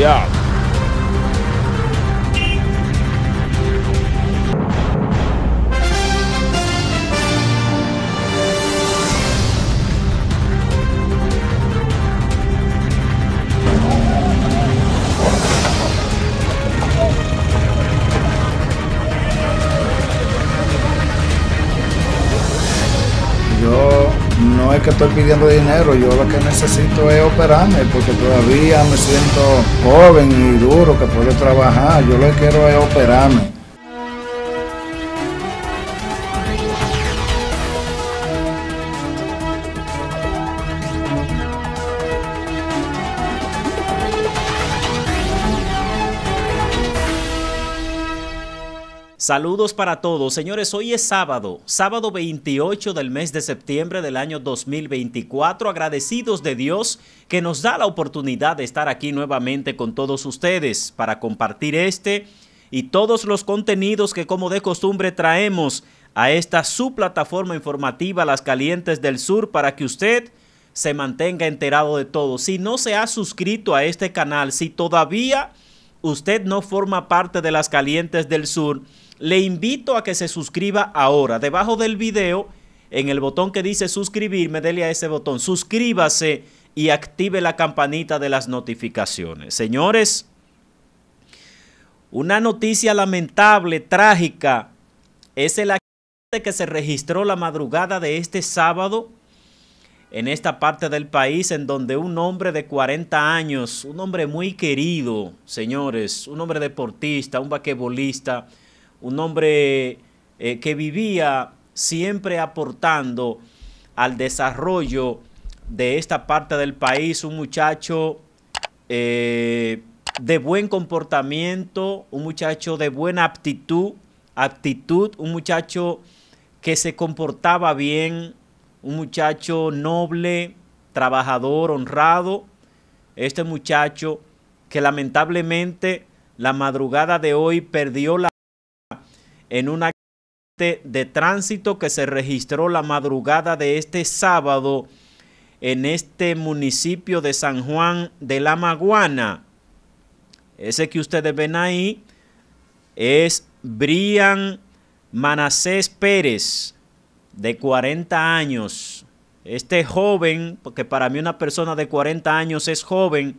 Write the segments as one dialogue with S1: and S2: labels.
S1: Yeah. estoy pidiendo dinero, yo lo que necesito es operarme porque todavía me siento joven y duro que puedo trabajar, yo lo que quiero es operarme.
S2: Saludos para todos. Señores, hoy es sábado, sábado 28 del mes de septiembre del año 2024. Agradecidos de Dios que nos da la oportunidad de estar aquí nuevamente con todos ustedes para compartir este y todos los contenidos que como de costumbre traemos a esta su plataforma informativa Las Calientes del Sur para que usted se mantenga enterado de todo. Si no se ha suscrito a este canal, si todavía usted no forma parte de Las Calientes del Sur, le invito a que se suscriba ahora. Debajo del video, en el botón que dice suscribirme, dele a ese botón. Suscríbase y active la campanita de las notificaciones. Señores, una noticia lamentable, trágica, es el accidente que se registró la madrugada de este sábado en esta parte del país en donde un hombre de 40 años, un hombre muy querido, señores, un hombre deportista, un vaquebolista, un hombre eh, que vivía siempre aportando al desarrollo de esta parte del país, un muchacho eh, de buen comportamiento, un muchacho de buena actitud aptitud, un muchacho que se comportaba bien, un muchacho noble, trabajador, honrado. Este muchacho que lamentablemente la madrugada de hoy perdió la en un accidente de tránsito que se registró la madrugada de este sábado en este municipio de San Juan de la Maguana. Ese que ustedes ven ahí es Brian Manasés Pérez, de 40 años. Este joven, porque para mí una persona de 40 años es joven,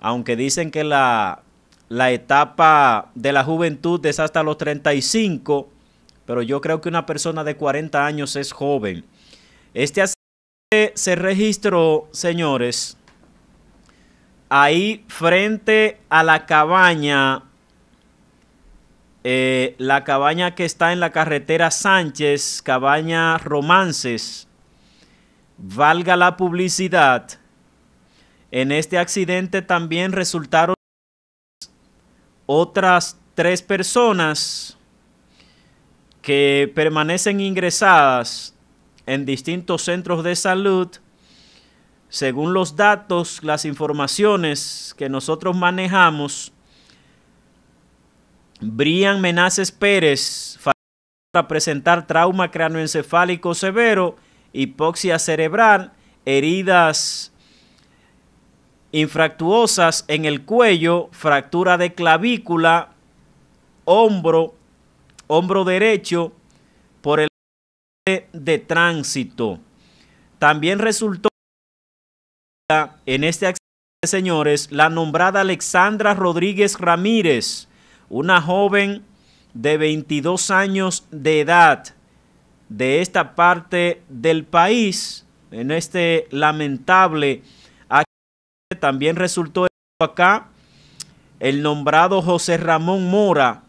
S2: aunque dicen que la la etapa de la juventud es hasta los 35, pero yo creo que una persona de 40 años es joven. Este accidente se registró, señores, ahí frente a la cabaña, eh, la cabaña que está en la carretera Sánchez, cabaña Romances, valga la publicidad. En este accidente también resultaron otras tres personas que permanecen ingresadas en distintos centros de salud, según los datos, las informaciones que nosotros manejamos, Brian Menaces Pérez para presentar trauma cráneoencefálico severo, hipoxia cerebral, heridas infractuosas en el cuello, fractura de clavícula, hombro, hombro derecho por el de tránsito. También resultó en este accidente, señores, la nombrada Alexandra Rodríguez Ramírez, una joven de 22 años de edad de esta parte del país, en este lamentable también resultó acá el nombrado José Ramón Mora,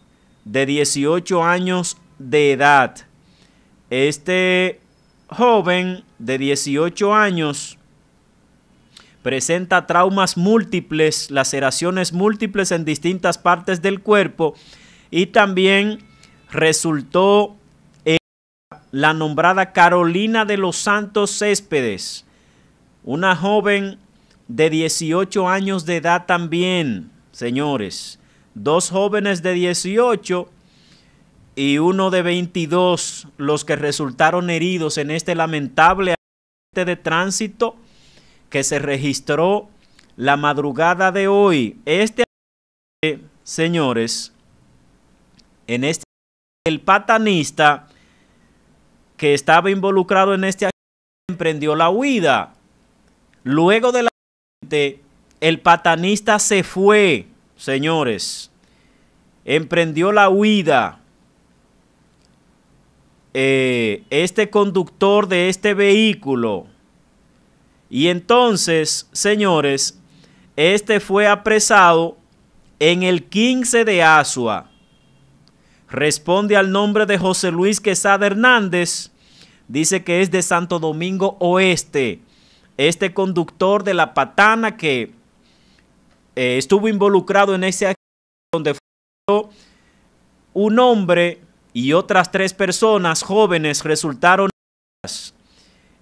S2: de 18 años de edad. Este joven de 18 años presenta traumas múltiples, laceraciones múltiples en distintas partes del cuerpo y también resultó en la nombrada Carolina de los Santos Céspedes, una joven de 18 años de edad también, señores. Dos jóvenes de 18 y uno de 22 los que resultaron heridos en este lamentable accidente de tránsito que se registró la madrugada de hoy. Este señores, en este el patanista que estaba involucrado en este accidente emprendió la huida. Luego de la el patanista se fue, señores. Emprendió la huida. Eh, este conductor de este vehículo. Y entonces, señores, este fue apresado en el 15 de Asua. Responde al nombre de José Luis Quesada Hernández. Dice que es de Santo Domingo Oeste este conductor de la patana que eh, estuvo involucrado en ese accidente donde fue un hombre y otras tres personas jóvenes resultaron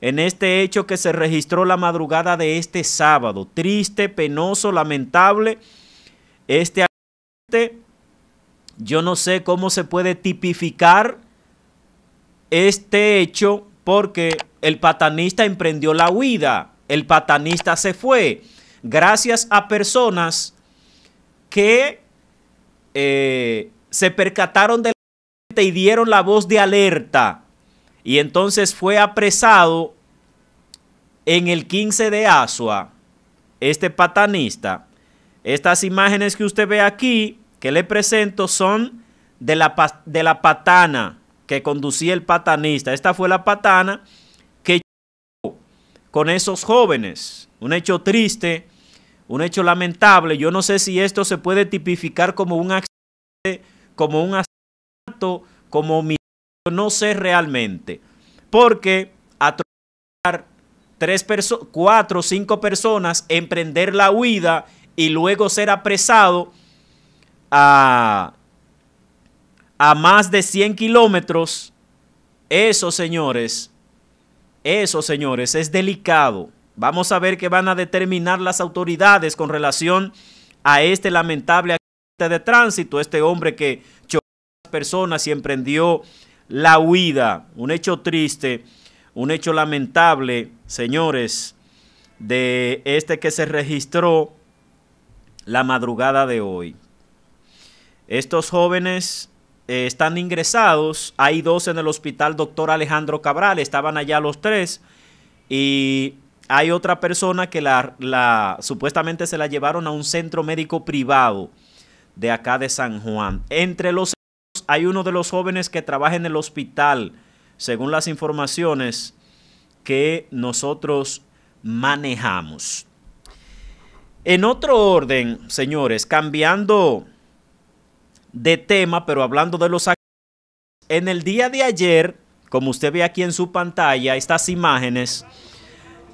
S2: en este hecho que se registró la madrugada de este sábado. Triste, penoso, lamentable. Este accidente, yo no sé cómo se puede tipificar este hecho porque el patanista emprendió la huida, el patanista se fue, gracias a personas que eh, se percataron de la y dieron la voz de alerta. Y entonces fue apresado en el 15 de Asua, este patanista. Estas imágenes que usted ve aquí, que le presento, son de la, de la patana, que conducía el patanista. Esta fue la patana que con esos jóvenes. Un hecho triste, un hecho lamentable. Yo no sé si esto se puede tipificar como un accidente, como un asesinato, como mi... No sé realmente. Porque atropellar tres personas, cuatro o cinco personas, emprender la huida y luego ser apresado a a más de 100 kilómetros, eso, señores, eso, señores, es delicado. Vamos a ver qué van a determinar las autoridades con relación a este lamentable accidente de tránsito, este hombre que chocó a las personas y emprendió la huida. Un hecho triste, un hecho lamentable, señores, de este que se registró la madrugada de hoy. Estos jóvenes eh, están ingresados, hay dos en el hospital doctor Alejandro Cabral, estaban allá los tres, y hay otra persona que la, la, supuestamente se la llevaron a un centro médico privado de acá de San Juan. Entre los hay uno de los jóvenes que trabaja en el hospital, según las informaciones que nosotros manejamos. En otro orden, señores, cambiando de tema, pero hablando de los en el día de ayer, como usted ve aquí en su pantalla, estas imágenes,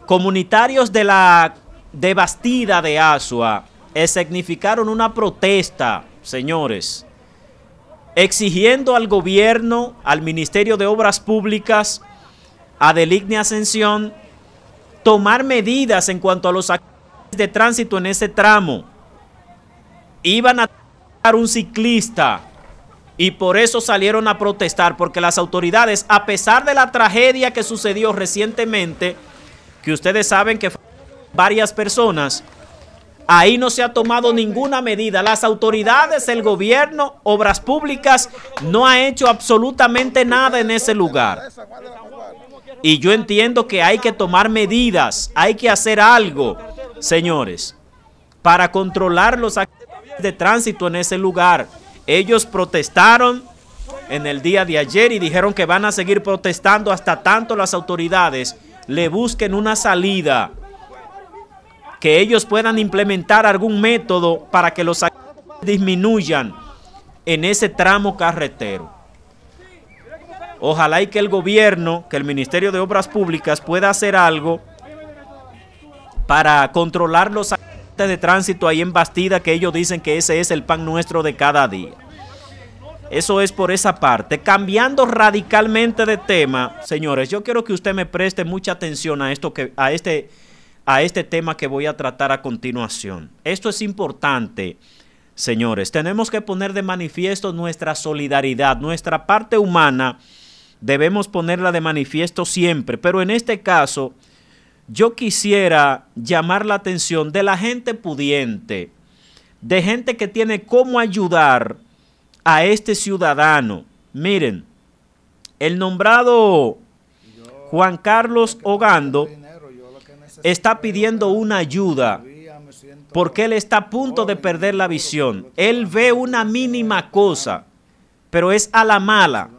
S2: comunitarios de la devastida de Asua eh, significaron una protesta, señores, exigiendo al gobierno, al Ministerio de Obras Públicas, a Deligne Ascensión, tomar medidas en cuanto a los de tránsito en ese tramo. Iban a un ciclista. Y por eso salieron a protestar, porque las autoridades, a pesar de la tragedia que sucedió recientemente, que ustedes saben que varias personas, ahí no se ha tomado ninguna medida. Las autoridades, el gobierno, obras públicas, no ha hecho absolutamente nada en ese lugar. Y yo entiendo que hay que tomar medidas, hay que hacer algo, señores, para controlar los de tránsito en ese lugar. Ellos protestaron en el día de ayer y dijeron que van a seguir protestando hasta tanto las autoridades le busquen una salida, que ellos puedan implementar algún método para que los disminuyan en ese tramo carretero. Ojalá y que el gobierno, que el Ministerio de Obras Públicas pueda hacer algo para controlar los de tránsito ahí en Bastida que ellos dicen que ese es el pan nuestro de cada día. Eso es por esa parte. Cambiando radicalmente de tema, señores, yo quiero que usted me preste mucha atención a esto que a este a este tema que voy a tratar a continuación. Esto es importante. Señores, tenemos que poner de manifiesto nuestra solidaridad, nuestra parte humana debemos ponerla de manifiesto siempre, pero en este caso yo quisiera llamar la atención de la gente pudiente, de gente que tiene cómo ayudar a este ciudadano. Miren, el nombrado Juan Carlos Ogando está pidiendo una ayuda porque él está a punto de perder la visión. Él ve una mínima cosa, pero es a la mala.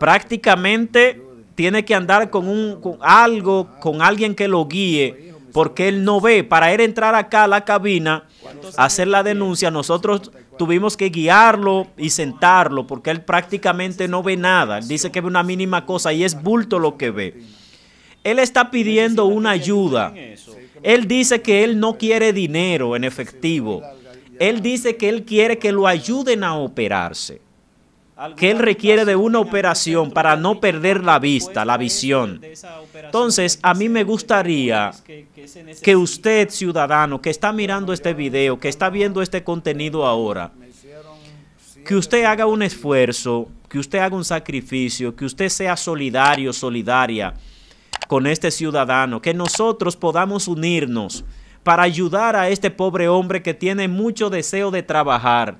S2: Prácticamente tiene que andar con, un, algo, con alguien que lo guíe, porque él no ve. Para él entrar acá a la cabina, hacer la denuncia, nosotros tuvimos que guiarlo y sentarlo, porque él prácticamente no ve nada. dice que ve una mínima cosa y es bulto lo que ve. Él está pidiendo una ayuda. Él dice que él no quiere dinero en efectivo. Él dice que él quiere que lo ayuden a operarse que él requiere de una operación para no perder la vista, la visión. Entonces, a mí me gustaría que usted, ciudadano, que está mirando este video, que está viendo este contenido ahora, que usted haga un esfuerzo, que usted haga un sacrificio, que usted sea solidario, solidaria con este ciudadano, que nosotros podamos unirnos para ayudar a este pobre hombre que tiene mucho deseo de trabajar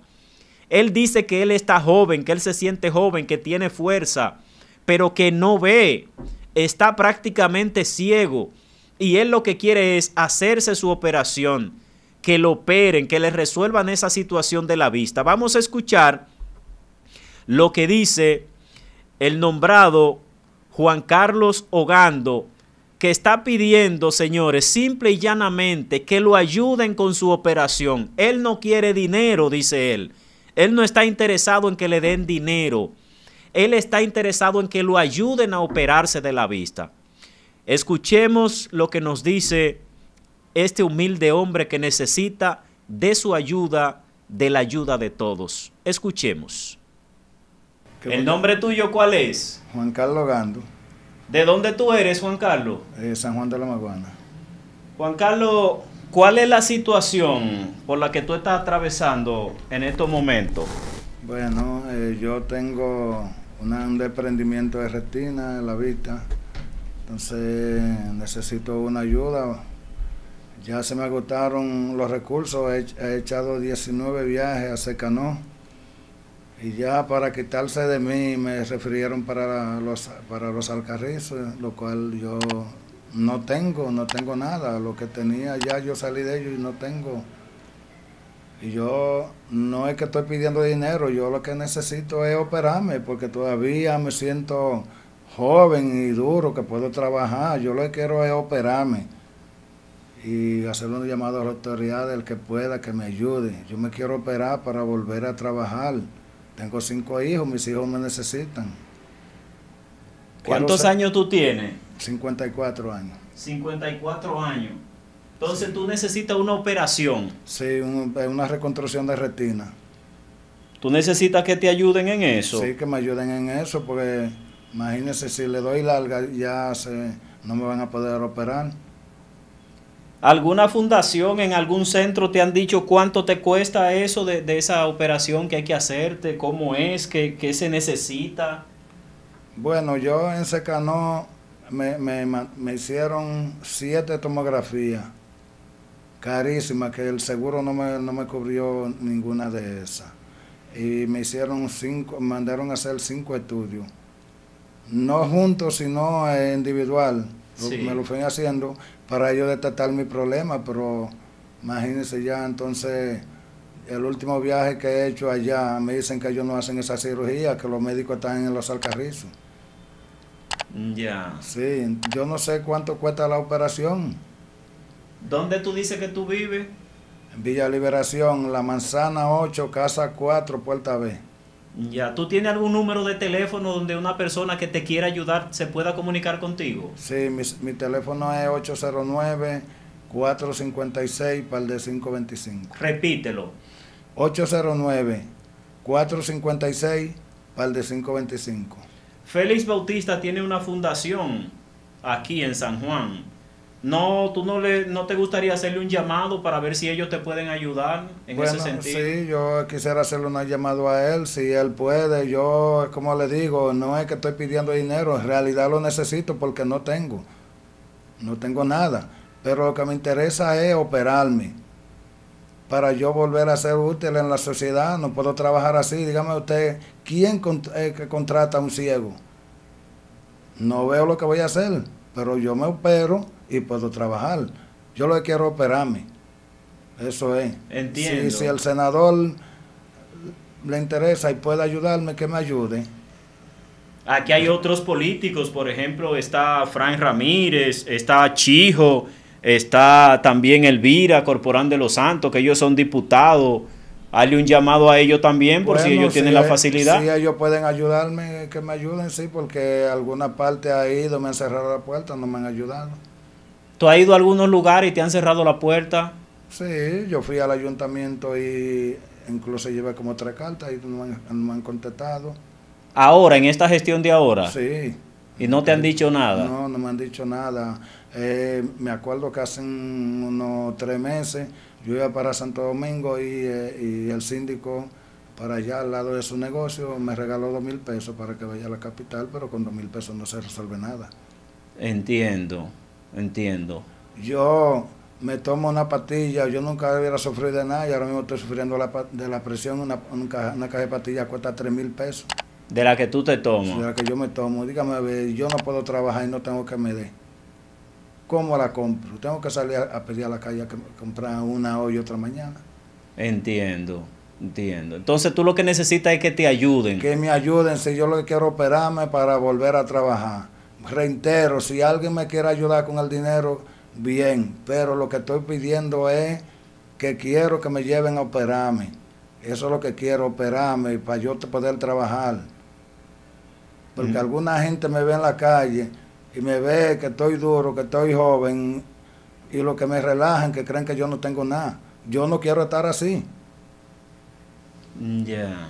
S2: él dice que él está joven, que él se siente joven, que tiene fuerza, pero que no ve. Está prácticamente ciego. Y él lo que quiere es hacerse su operación, que lo operen, que le resuelvan esa situación de la vista. Vamos a escuchar lo que dice el nombrado Juan Carlos Ogando, que está pidiendo, señores, simple y llanamente que lo ayuden con su operación. Él no quiere dinero, dice él. Él no está interesado en que le den dinero. Él está interesado en que lo ayuden a operarse de la vista. Escuchemos lo que nos dice este humilde hombre que necesita de su ayuda, de la ayuda de todos. Escuchemos. ¿El nombre tuyo cuál es? Juan Carlos Gando. ¿De dónde tú eres, Juan Carlos? San Juan de la Maguana. Juan Carlos, ¿Cuál es la situación por la que tú estás atravesando en estos momentos?
S1: Bueno, eh, yo tengo un desprendimiento de retina en la vista, entonces necesito una ayuda. Ya se me agotaron los recursos, he, echado 19 viajes a Secanó y ya para quitarse de mí me refirieron para los, para los alcarrizos, lo cual yo no tengo, no tengo nada. Lo que tenía ya yo salí de ello y no tengo. Y yo no es que estoy pidiendo dinero, yo lo que necesito es operarme porque todavía me siento joven y duro que puedo trabajar. Yo lo que quiero es operarme y hacer un llamado a la autoridad del que pueda que me ayude. Yo me quiero operar para volver a trabajar. Tengo cinco hijos, mis hijos me necesitan. ¿Cuántos años tú tienes? 54 años.
S2: 54 años. Entonces tú necesitas una operación.
S1: Sí, una reconstrucción de retina.
S2: ¿Tú necesitas que te ayuden en eso? Sí, que
S1: me ayuden en eso, porque imagínese si le doy larga, ya se, no me van a poder operar.
S2: ¿Alguna fundación
S1: en algún centro te han dicho
S2: cuánto te cuesta eso de, esa operación que hay que hacerte? ¿Cómo es? ¿Qué, qué se necesita?
S1: Bueno, yo en Secano me, me, me hicieron siete tomografías carísimas que el seguro no me, no me cubrió ninguna de esas. Y me hicieron cinco, mandaron a hacer cinco estudios. No juntos, sino eh, individual. Me lo fui haciendo para yo detectar mi problema, pero imagínense ya, entonces el último viaje que he hecho allá, me dicen que ellos no hacen esa cirugía, que los médicos están en los alcarrizos. Ya. Sí, yo no sé cuánto cuesta la operación. ¿Dónde tú dices que tú vives? En Villa Liberación, la manzana 8, casa 4, puerta B.
S2: Ya, ¿tú tienes algún número de teléfono donde una persona que te quiera ayudar se pueda comunicar contigo?
S1: Sí, mi, teléfono es 809 456 para el de 525.
S2: Repítelo.
S1: 809 456 para el de 525.
S2: Félix Bautista tiene una fundación aquí en San Juan. No, tú no le, no te gustaría hacerle un llamado para ver si ellos te pueden ayudar en ese sentido. Sí,
S1: yo quisiera hacerle un llamado a él, si él puede. Yo, como le digo, no es que estoy pidiendo dinero, en realidad lo necesito porque no tengo, no tengo nada. Pero lo que me interesa es operarme para yo volver a ser útil en la sociedad, no puedo trabajar así. Dígame usted, ¿quién eh, contrata a un ciego? No veo lo que voy a hacer, pero yo me opero y puedo trabajar. Yo lo que quiero operarme. Eso es. Entiendo. si el senador le interesa y puede ayudarme, que me ayude.
S2: Aquí hay otros políticos, por ejemplo, está Frank Ramírez, está Chijo, Está también Elvira, Corporán de los Santos, que ellos son diputados. Hazle un llamado a ellos también, por si ellos tienen la eh, facilidad. Si
S1: ellos pueden ayudarme, que me ayuden, sí, porque alguna parte ha ido, me han cerrado la puerta, no me han ayudado. ¿Tú
S2: has ido a algunos lugares y te han cerrado la puerta?
S1: Sí, yo fui al ayuntamiento y incluso llevé como tres cartas y no han, no me han contestado.
S2: ¿Ahora, en esta gestión de ahora? Sí.
S1: ¿Y no te han dicho nada? No, no me han dicho nada. Eh, me acuerdo que hace unos tres meses yo iba para Santo Domingo y, eh, y el síndico para allá al lado de su negocio me regaló dos mil pesos para que vaya a la capital, pero con dos mil pesos no se resuelve nada.
S2: Entiendo, entiendo.
S1: Yo me tomo una patilla yo nunca hubiera sufrido de nada y ahora mismo estoy sufriendo la, de la presión, una, caja, de pastillas cuesta tres mil pesos. De la que tú te tomas. De la que yo me tomo. Dígame, yo no puedo trabajar y no tengo que me dé. ¿Cómo la compro? Tengo que salir a pedir a la calle a comprar una hoy y otra mañana.
S2: Entiendo, entiendo. Entonces tú lo que necesitas es que te ayuden. Que
S1: me ayuden. Si yo lo que quiero operarme para volver a trabajar. Reitero, si alguien me quiere ayudar con el dinero, bien. Pero lo que estoy pidiendo es que quiero que me lleven a operarme. Eso es lo que quiero, operarme para yo poder trabajar. Porque mm. alguna gente me ve en la calle y me ve que estoy duro, que estoy joven, y los que me relajan, que creen que yo no tengo nada. Yo no quiero estar así.
S2: Mm, ya.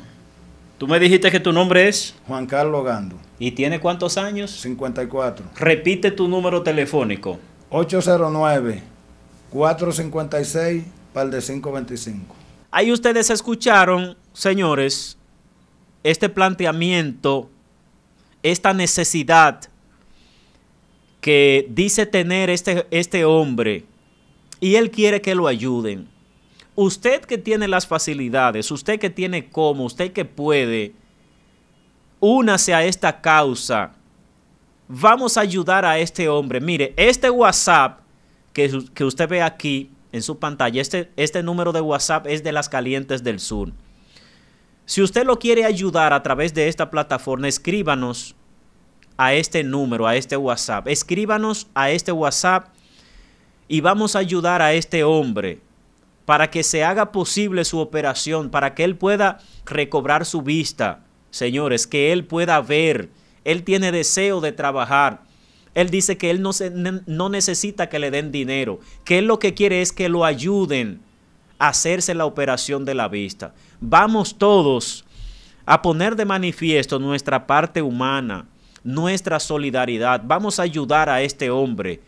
S1: Tú me dijiste que tu nombre es Juan Carlos Gando. ¿Y
S2: tiene cuántos años? 54. Repite tu número telefónico.
S1: 809 456 el de 525.
S2: Ahí ustedes escucharon, señores, este planteamiento, esta necesidad que dice tener este, este hombre y él quiere que lo ayuden. Usted que tiene las facilidades, usted que tiene cómo, usted que puede, únase a esta causa. Vamos a ayudar a este hombre. Mire, este WhatsApp que, que usted ve aquí en su pantalla, este, este número de WhatsApp es de las calientes del sur. Si usted lo quiere ayudar a través de esta plataforma, escríbanos a este número, a este WhatsApp. Escríbanos a este WhatsApp y vamos a ayudar a este hombre para que se haga posible su operación, para que él pueda recobrar su vista. Señores, que él pueda ver. Él tiene deseo de trabajar. Él dice que él no, no necesita que le den dinero, que él lo que quiere es que lo ayuden a hacerse la operación de la vista. Vamos todos a poner de manifiesto nuestra parte humana, nuestra solidaridad. Vamos a ayudar a este hombre.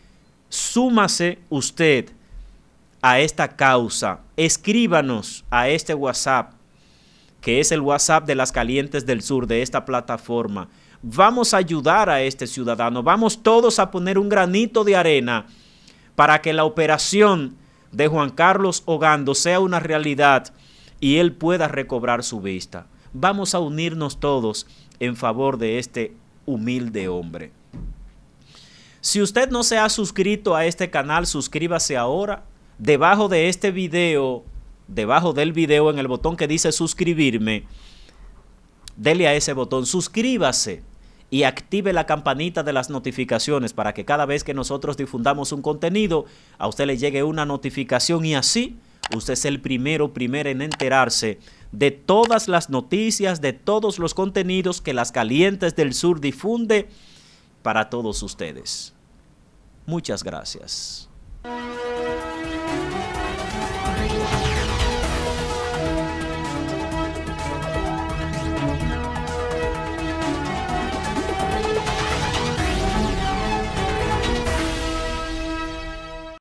S2: Súmase usted a esta causa. Escríbanos a este WhatsApp, que es el WhatsApp de las Calientes del Sur, de esta plataforma. Vamos a ayudar a este ciudadano. Vamos todos a poner un granito de arena para que la operación de Juan Carlos Ogando sea una realidad y él pueda recobrar su vista. Vamos a unirnos todos en favor de este humilde hombre. Si usted no se ha suscrito a este canal, suscríbase ahora. Debajo de este video, debajo del video en el botón que dice suscribirme, dele a ese botón, suscríbase y active la campanita de las notificaciones para que cada vez que nosotros difundamos un contenido, a usted le llegue una notificación y así Usted es el primero, primero en enterarse de todas las noticias, de todos los contenidos que las calientes del sur difunde para todos ustedes. Muchas gracias.